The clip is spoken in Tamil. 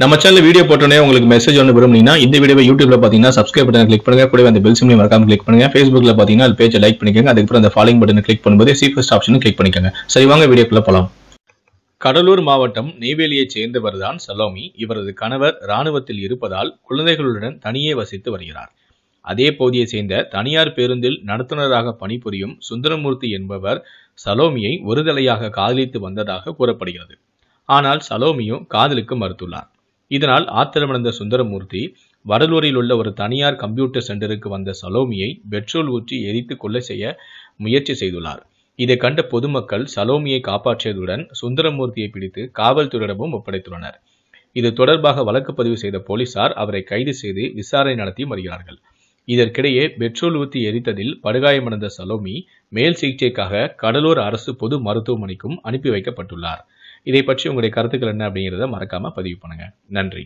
நம்ம சேனல் வீடியோ போட்டோன்னே உங்களுக்கு மெசேஜ் ஒன்று விரும்புனீங்கன்னா இந்த வீடியோ யூடியூப்ல பார்த்தீங்கன்னா சப்ஸ்கிரைப் பட்டன் கிளிக் பண்ணுங்க கூட அந்த பெல் சிம்லையும் மறக்காம கிளிக் பண்ணுங்க ஃபேஸ்புக்ல பார்த்தீங்கன்னா அது பேஜை லைக் பண்ணிக்கோங்க அதுக்கப்புறம் அந்த ஃபாலோயிங் பட்டன் கிளிக் பண்ணும்போது சீஃபஸ்ட் ஆப்ஷனும் கிளிக் பண்ணிக்கோங்க சரி வாங்க வீடியோக்குள்ள போகலாம் கடலூர் மாவட்டம் நெய்வேலியைச் சேர்ந்தவர்தான் சலோமி இவரது கணவர் இராணுவத்தில் இருப்பதால் குழந்தைகளுடன் தனியே வசித்து வருகிறார் அதே போதியை சேர்ந்த தனியார் பேருந்தில் நடத்துனராக பணிபுரியும் சுந்தரமூர்த்தி என்பவர் சலோமியை ஒரு காதலித்து வந்ததாக கூறப்படுகிறது ஆனால் சலோமியும் காதலுக்கு மறுத்துள்ளார் இதனால் ஆத்திரமடைந்த சுந்தரமூர்த்தி வடலூரில் உள்ள ஒரு தனியார் கம்ப்யூட்டர் சென்டருக்கு வந்த சலோமியை பெட்ரோல் ஊற்றி எரித்து கொள்ள செய்ய முயற்சி செய்துள்ளார் இதை கண்ட பொதுமக்கள் சலோமியை காப்பாற்றியதுடன் சுந்தரமூர்த்தியை பிடித்து காவல்துறையிடமும் ஒப்படைத்துள்ளனர் இது தொடர்பாக வழக்கு பதிவு செய்த போலீசார் அவரை கைது செய்து விசாரணை நடத்தி வருகிறார்கள் இதற்கிடையே பெட்ரோல் ஊற்றி எரித்ததில் படுகாயமடைந்த சலோமி மேல் சிகிச்சைக்காக கடலூர் அரசு பொது மருத்துவமனைக்கும் அனுப்பி வைக்கப்பட்டுள்ளார் இதை பற்றி உங்களுடைய கருத்துக்கள் என்ன அப்படிங்கிறத மறக்காமல் பதிவு பண்ணுங்கள் நன்றி